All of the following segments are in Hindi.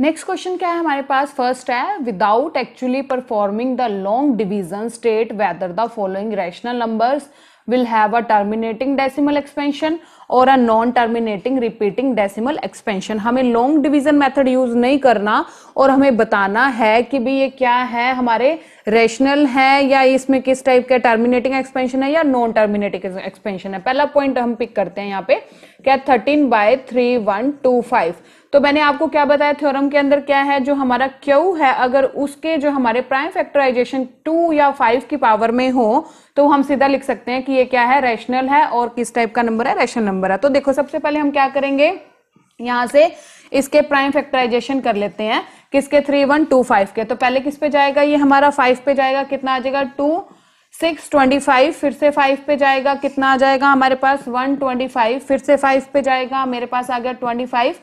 नेक्स्ट क्वेश्चन क्या है हमारे पास फर्स्ट है without actually performing the long division state whether the following rational numbers will have a terminating decimal expansion और a non terminating repeating decimal expansion हमें लॉन्ग डिवीजन मेथड यूज नहीं करना और हमें बताना है कि भाई ये क्या है हमारे रेशनल है या इसमें किस टाइप का टर्मिनेटिंग एक्सपेंशन है या नॉन टर्मिनेटिंग एक्सपेंशन है पहला पॉइंट हम पिक करते हैं यहाँ पे क्या thirteen by three one two five तो मैंने आपको क्या बताया थ्योरम के अंदर क्या है जो हमारा क्यू है अगर उसके जो हमारे प्राइम फैक्टराइजेशन टू या फाइव की पावर में हो तो हम सीधा लिख सकते हैं कि ये क्या है रैशनल है और किस टाइप का नंबर है रैशनल नंबर है तो देखो सबसे पहले हम क्या करेंगे यहां से इसके प्राइम फैक्टराइजेशन कर लेते हैं किसके थ्री वन टू फाइव के तो पहले किस पे जाएगा ये हमारा फाइव पे जाएगा कितना आ जाएगा टू सिक्स ट्वेंटी फाइव फिर से फाइव पे जाएगा कितना आ जाएगा हमारे पास वन ट्वेंटी फाइव फिर से फाइव पे जाएगा मेरे पास आ गया ट्वेंटी फाइव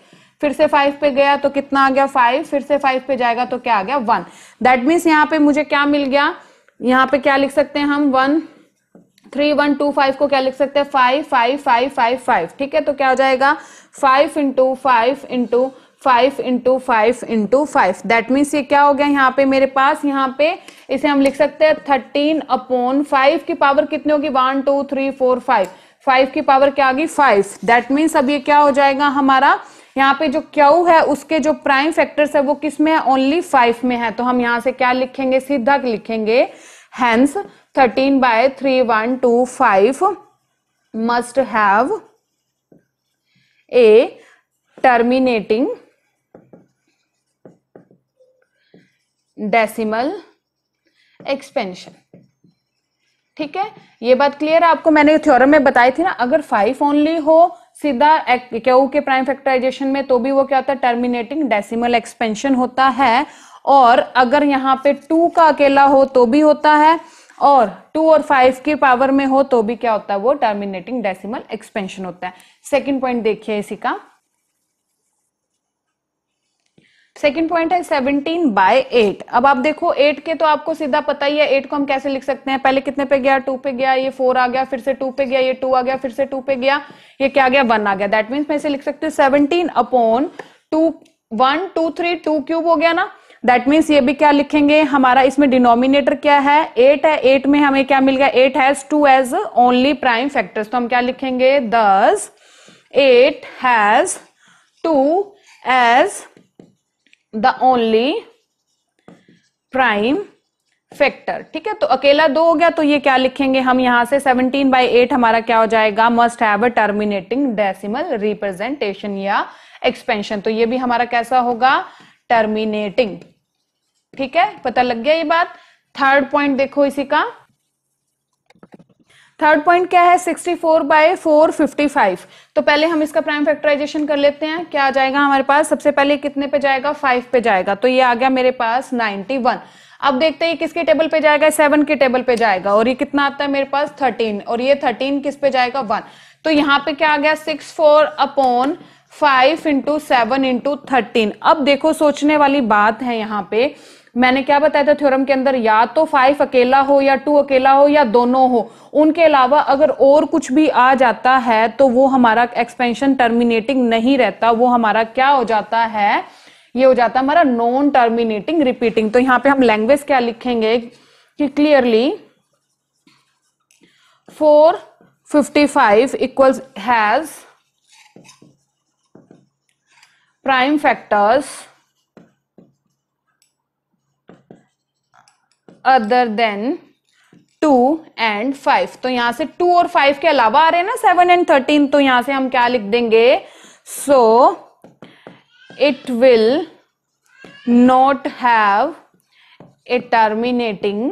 फिर से फाइव पे गया तो कितना आ गया फाइव फिर से फाइव पे जाएगा तो क्या आ गया वन दैट मीन्स यहाँ पे मुझे क्या मिल गया यहाँ पे क्या लिख सकते हैं हम one three one two five को क्या लिख सकते हैं five five five five five ठीक है तो क्या हो जाएगा five into five into five into five into five that means ये क्या हो गया यहाँ पे मेरे पास यहाँ पे इसे हम लिख सकते हैं थर्टीन अपॉन फाइव की पावर कितनी होगी one two three four five five की पावर क्या आ गई फाइव दैट मीन्स अब ये क्या हो जाएगा हमारा यहाँ पे जो क्यू है उसके जो प्राइम फैक्टर्स है वो किस में है ओनली फाइव में है तो हम यहाँ से क्या लिखेंगे सीधा लिखेंगे hence thirteen by three one two five must have a terminating decimal expansion ठीक है ये बात क्लियर है आपको मैंने थ्योरम में बताई थी ना अगर फाइव ओनली हो सीधा क्यू के प्राइम फैक्टराइजेशन में तो भी वो क्या होता है टर्मिनेटिंग डेसिमल एक्सपेंशन होता है और अगर यहाँ पे टू का अकेला हो तो भी होता है और टू और फाइव के पावर में हो तो भी क्या होता है वो टर्मिनेटिंग डेसिमल एक्सपेंशन होता है सेकेंड पॉइंट देखिए इसी का सेकेंड पॉइंट है सेवनटीन बाय एट अब आप देखो एट के तो आपको सीधा पता ही है एट को हम कैसे लिख सकते हैं पहले कितने पे गया टू पे गया ये फोर आ गया फिर से टू पे गया ये टू आ गया फिर से टू पे गया ये क्या गया वन आ गया दैट मीन्स मैं इसे लिख सकती हूँ seventeen upon two one two three two cube हो गया ना दैट मीन्स ये भी क्या लिखेंगे हमारा इसमें डिनोमिनेटर क्या है एट है एट में हमें क्या मिल गया eight has two as only prime factors तो हम क्या लिखेंगे दस eight has two as the only prime factor ठीक है तो अकेला दो हो गया तो ये क्या लिखेंगे हम यहां से 17 बाई एट हमारा क्या हो जाएगा must have a terminating decimal representation या एक्सपेंशन तो ये भी हमारा कैसा होगा टर्मिनेटिंग ठीक है पता लग गया ये बात थर्ड पॉइंट देखो इसी का थर्ड पॉइंट क्या है 64 फोर बाय फोर तो पहले हम इसका प्राइम फैक्टराइजेशन कर लेते हैं क्या आ जाएगा हमारे पास सबसे पहले कितने पे जाएगा फाइव पे जाएगा तो ये आ गया मेरे पास 91 अब देखते हैं किसके टेबल पे जाएगा सेवन के टेबल पे जाएगा और ये कितना आता है मेरे पास थर्टीन और ये थर्टीन किस पे जाएगा वन तो यहाँ पे क्या आ गया six four upon five into seven into thirteen अब देखो सोचने वाली बात है यहाँ पे मैंने क्या बताया था थ्योरम के अंदर या तो फाइव अकेला हो या टू अकेला हो या दोनों हो उनके अलावा अगर और कुछ भी आ जाता है तो वो हमारा एक्सपेंशन टर्मिनेटिंग नहीं रहता वो हमारा क्या हो जाता है ये हो जाता है हमारा नॉन टर्मिनेटिंग रिपीटिंग तो यहाँ पे हम लैंग्वेज क्या लिखेंगे कि clearly four fifty five equals has prime factors other than two and five तो यहां से टू और फाइव के अलावा आ रहे हैं ना सेवन एंड थर्टीन तो यहां से हम क्या लिख देंगे so it will not have a terminating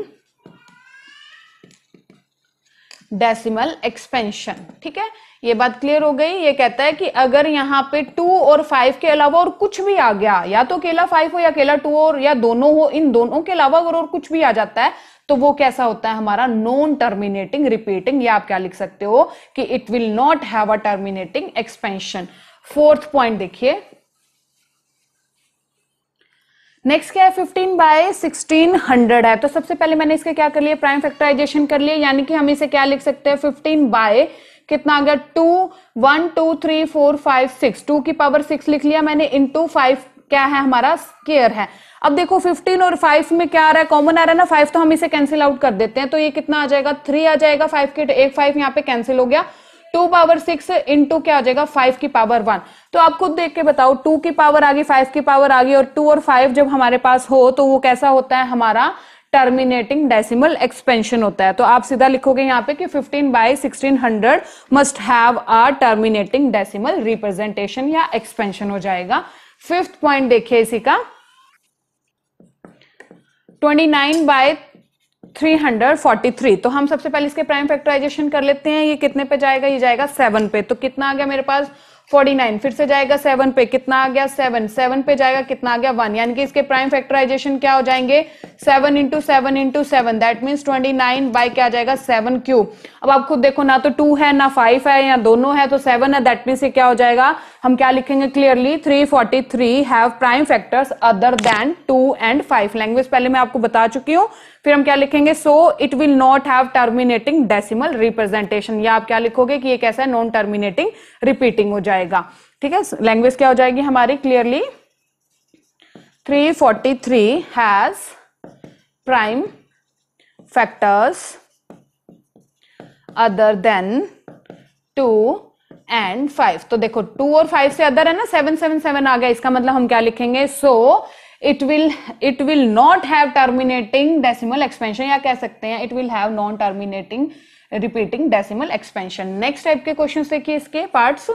decimal expansion ठीक है ये बात क्लियर हो गई ये कहता है कि अगर यहाँ पे टू और फाइव के अलावा और कुछ भी आ गया या तो केला फाइव हो या केला टू और या दोनों हो इन दोनों के अलावा अगर और कुछ भी आ जाता है तो वो कैसा होता है हमारा नॉन टर्मिनेटिंग रिपीटिंग या आप क्या लिख सकते हो कि it will not have a terminating expansion fourth point देखिए नेक्स्ट क्या है 15 बाय 1600 है तो सबसे पहले मैंने इसके क्या कर लिया प्राइम फैक्टराइजेशन कर लिया यानी कि हम इसे क्या लिख सकते हैं 15 बाय कितना अगर two one two three four five six two की पावर सिक्स लिख लिया मैंने इन टू फाइव क्या है हमारा स्केयर है अब देखो 15 और 5 में क्या आ रहा है कॉमन आ रहा है ना 5 तो हम इसे कैंसिल आउट कर देते हैं तो ये कितना आ जाएगा थ्री आ जाएगा फाइव के एक फाइव यहाँ पे कैंसिल हो गया टू पावर सिक्स इंटू क्या हो जाएगा फाइव की पावर वन तो आप खुद देख के बताओ टू की पावर आ गई फाइव की पावर आ गई और टू और फाइव जब हमारे पास हो तो वो कैसा होता है हमारा टर्मिनेटिंग डेसिमल एक्सपेंशन होता है तो आप सीधा लिखोगे यहाँ पे कि 15 by 1600 must have a terminating decimal representation या एक्सपेंशन हो जाएगा फिफ्थ पॉइंट देखिए इसी का 29 बाय 343 तो हम सबसे पहले इसके प्राइम फैक्टराइजेशन कर लेते हैं ये कितने पे जाएगा ये जाएगा सेवन पे तो कितना आ गया मेरे पास 49 फिर से जाएगा सेवन पे कितना आ गया सेवन सेवन पे जाएगा कितना आ गया वन यानी कि इसके प्राइम फैक्टराइजेशन क्या हो जाएंगे seven into seven into seven that means twenty nine by क्या जाएगा सेवन क्यू अब आप खुद देखो ना तो टू है ना फाइव है या दोनों है तो सेवन है दैट मीन्स ये क्या हो जाएगा हम क्या लिखेंगे clearly three forty three have prime factors other than two and five language पहले मैं आपको बता चुकी हूँ फिर हम क्या लिखेंगे so it will not have terminating decimal representation या आप क्या लिखोगे कि ये कैसा है नॉन टर्मिनेटिंग रिपीटिंग हो जाएगा ठीक है लैंग्वेज क्या हो जाएगी हमारी clearly 343 has prime factors other than two and five तो देखो टू और फाइव से अदर है ना सेवन सेवन सेवन आ गया इसका मतलब हम क्या लिखेंगे so so, it will it will not have terminating decimal expansion या कह सकते हैं it will have non terminating repeating decimal expansion next type के क्वेश्चन देखिए इसके पार्ट्स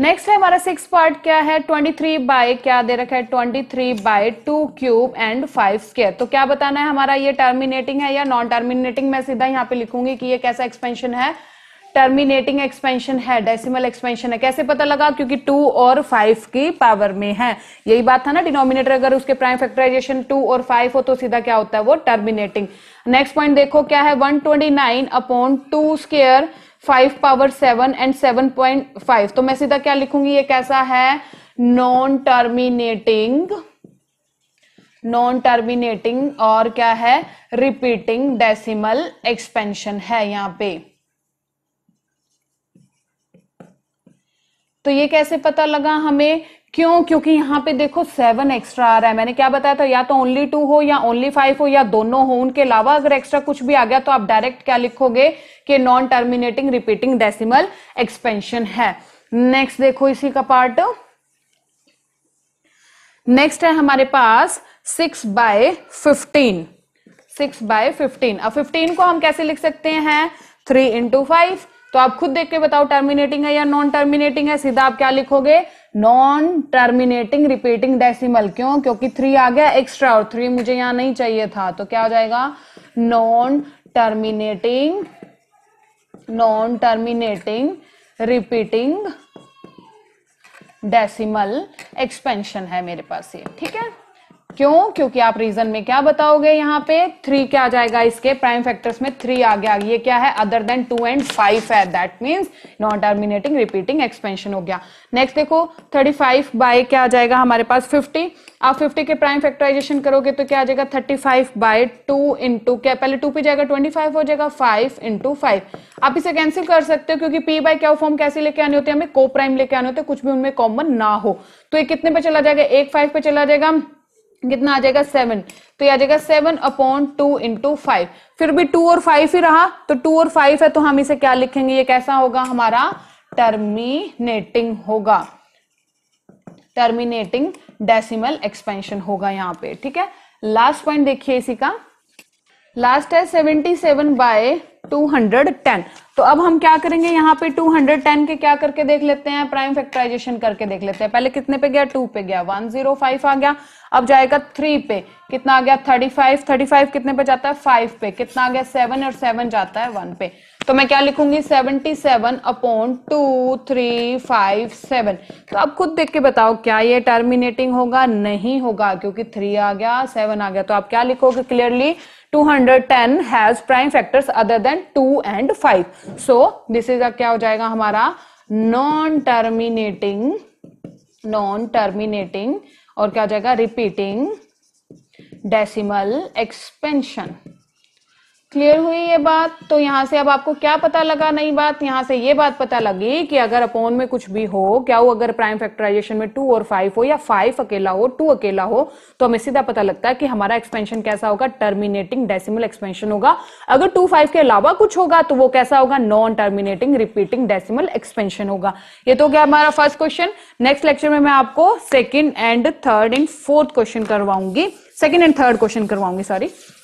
नेक्स्ट है हमारा सिक्स पार्ट क्या है ट्वेंटी थ्री बाय क्या दे रखा है twenty three by two cube and five square तो क्या बताना है हमारा ये टर्मिनेटिंग है या नॉन टर्मिनेटिंग मैं सीधा यहाँ पे लिखूंगी कि ये कैसा एक्सपेंशन है टर्मिनेटिंग एक्सपेंशन है डेसिमल एक्सपेंशन है कैसे पता लगा क्योंकि टू और फाइव की पावर में है यही बात था ना डिनोमिनेटर अगर उसके प्राइम फैक्टराइजेशन टू और फाइव हो तो सीधा क्या होता है वो टर्मिनेटिंग नेक्स्ट पॉइंट देखो क्या है one twenty nine upon two square five power seven and seven point five तो मैं सीधा क्या लिखूंगी ये कैसा है नॉन टर्मिनेटिंग नॉन टर्मिनेटिंग और क्या है रिपीटिंग डेसिमल एक्सपेंशन है यहाँ पे तो ये कैसे पता लगा हमें क्यों क्योंकि यहाँ पे देखो सेवन एक्स्ट्रा आ रहा है मैंने क्या बताया था या तो ओनली टू हो या ओनली फाइव हो या दोनों हो उनके अलावा अगर एक्स्ट्रा कुछ भी आ गया तो आप डायरेक्ट क्या लिखोगे कि non terminating repeating decimal expansion है नेक्स्ट देखो इसी का पार्ट नेक्स्ट है हमारे पास six by fifteen six by fifteen अब फिफ्टीन को हम कैसे लिख सकते हैं थ्री इंटू फाइव तो आप खुद देख के बताओ टर्मिनेटिंग है या नॉन टर्मिनेटिंग है सीधा आप क्या लिखोगे नॉन टर्मिनेटिंग रिपीटिंग डेसिमल क्यों क्योंकि थ्री आ गया एक्स्ट्रा और थ्री मुझे यहां नहीं चाहिए था तो क्या हो जाएगा non terminating non terminating repeating decimal expansion है मेरे पास ये ठीक है क्यों क्योंकि आप रीजन में क्या बताओगे यहाँ पे थ्री क्या आ जाएगा इसके प्राइम फैक्टर्स में थ्री आ गया ये क्या है other than two and five है that means non terminating repeating expansion हो गया नेक्स्ट देखो थर्टी फाइव बाय क्या आ जाएगा हमारे पास फिफ्टी आप फिफ्टी के प्राइम फैक्टराइजेशन करोगे तो क्या आ जाएगा thirty five by two into क्या पहले टू पे जाएगा ट्वेंटी फाइव हो जाएगा फाइव इंटू फाइव आप इसे कैंसिल कर सकते हो क्योंकि पी बाय क्या फॉर्म कैसे लेके आने होते हैं हमें को प्राइम लेके आने होते हैं कुछ भी उनमें कॉमन ना हो तो ये कितने पे चला जाएगा एक फाइव पे चला जाएगा कितना आ जाएगा सेवन तो ये आ जाएगा seven upon two into five फिर भी टू और फाइव ही रहा तो टू और फाइव है तो हम इसे क्या लिखेंगे ये कैसा होगा हमारा टर्मिनेटिंग होगा टर्मिनेटिंग डेसिमल एक्सपेंशन होगा यहाँ पे ठीक है लास्ट पॉइंट देखिए इसी का लास्ट है सेवेंटी सेवन बाय 210 तो अब हम क्या करेंगे यहाँ पे 210 के क्या करके देख लेते हैं प्राइम फैक्टराइजेशन करके देख लेते हैं पहले कितने पे गया टू पे गया 105 आ गया अब जाएगा थ्री पे कितना आ गया 35 35 कितने पे जाता है फाइव पे कितना आ गया सेवन और सेवन जाता है वन पे तो मैं क्या लिखूंगी seventy seven upon two three five seven तो आप खुद देख के बताओ क्या ये टर्मिनेटिंग होगा नहीं होगा क्योंकि थ्री आ गया सेवन आ गया तो आप क्या लिखोगे clearly 210 has prime factors other than two and five so this is क्या हो जाएगा हमारा नॉन टर्मिनेटिंग नॉन टर्मिनेटिंग और क्या हो जाएगा रिपीटिंग डेसिमल एक्सपेंशन क्लियर हुई ये बात तो यहाँ से अब आपको क्या पता लगा नई बात यहाँ से ये बात पता लगी कि अगर अपोन में कुछ भी हो क्या वो अगर प्राइम फैक्टराइजेशन में टू और फाइव हो या फाइव अकेला हो टू अकेला हो तो हमें सीधा पता लगता है कि हमारा एक्सपेंशन कैसा होगा टर्मिनेटिंग डेसिमल एक्सपेंशन होगा अगर टू फाइव के अलावा कुछ होगा तो वो कैसा होगा non terminating repeating decimal expansion होगा ये तो क्या हमारा फर्स्ट क्वेश्चन नेक्स्ट लेक्चर में मैं आपको second and third and fourth question करवाऊंगी सेकेंड एंड थर्ड क्वेश्चन करवाऊंगी सॉरी